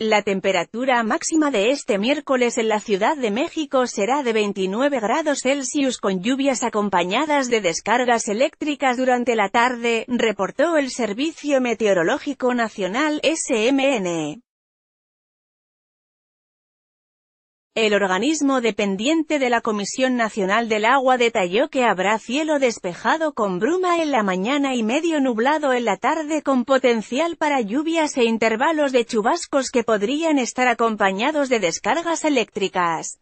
La temperatura máxima de este miércoles en la Ciudad de México será de 29 grados Celsius con lluvias acompañadas de descargas eléctricas durante la tarde, reportó el Servicio Meteorológico Nacional SMN. El organismo dependiente de la Comisión Nacional del Agua detalló que habrá cielo despejado con bruma en la mañana y medio nublado en la tarde con potencial para lluvias e intervalos de chubascos que podrían estar acompañados de descargas eléctricas.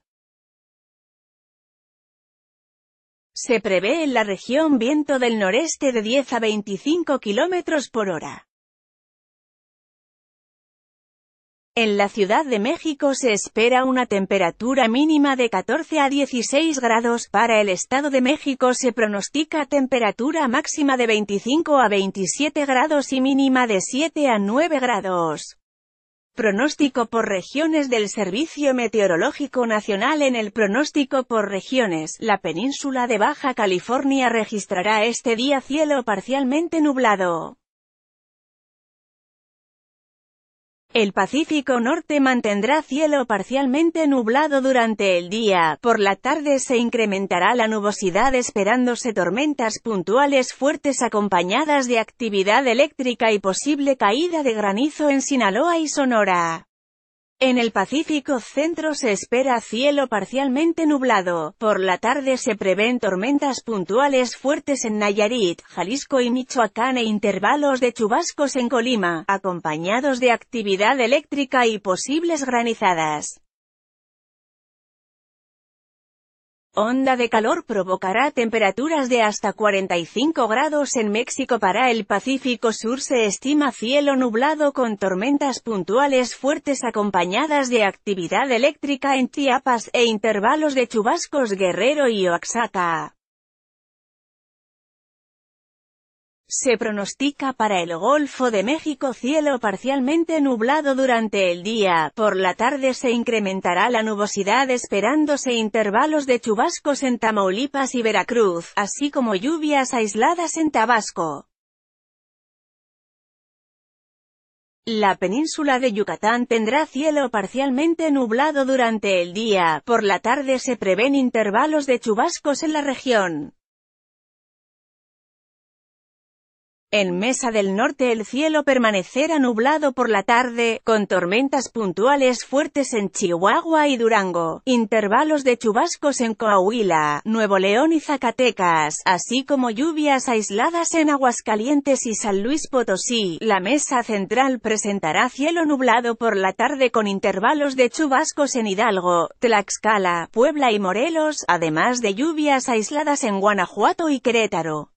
Se prevé en la región viento del noreste de 10 a 25 km por hora. En la Ciudad de México se espera una temperatura mínima de 14 a 16 grados, para el Estado de México se pronostica temperatura máxima de 25 a 27 grados y mínima de 7 a 9 grados. Pronóstico por regiones del Servicio Meteorológico Nacional En el pronóstico por regiones, la península de Baja California registrará este día cielo parcialmente nublado. El Pacífico Norte mantendrá cielo parcialmente nublado durante el día, por la tarde se incrementará la nubosidad esperándose tormentas puntuales fuertes acompañadas de actividad eléctrica y posible caída de granizo en Sinaloa y Sonora. En el Pacífico Centro se espera cielo parcialmente nublado, por la tarde se prevén tormentas puntuales fuertes en Nayarit, Jalisco y Michoacán e intervalos de chubascos en Colima, acompañados de actividad eléctrica y posibles granizadas. onda de calor provocará temperaturas de hasta 45 grados en México para el Pacífico Sur se estima cielo nublado con tormentas puntuales fuertes acompañadas de actividad eléctrica en Chiapas e intervalos de chubascos Guerrero y Oaxaca. Se pronostica para el Golfo de México cielo parcialmente nublado durante el día, por la tarde se incrementará la nubosidad esperándose intervalos de chubascos en Tamaulipas y Veracruz, así como lluvias aisladas en Tabasco. La península de Yucatán tendrá cielo parcialmente nublado durante el día, por la tarde se prevén intervalos de chubascos en la región. En Mesa del Norte el cielo permanecerá nublado por la tarde, con tormentas puntuales fuertes en Chihuahua y Durango, intervalos de chubascos en Coahuila, Nuevo León y Zacatecas, así como lluvias aisladas en Aguascalientes y San Luis Potosí. La Mesa Central presentará cielo nublado por la tarde con intervalos de chubascos en Hidalgo, Tlaxcala, Puebla y Morelos, además de lluvias aisladas en Guanajuato y Querétaro.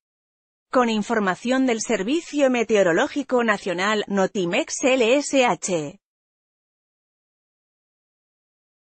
Con información del Servicio Meteorológico Nacional, Notimex LSH.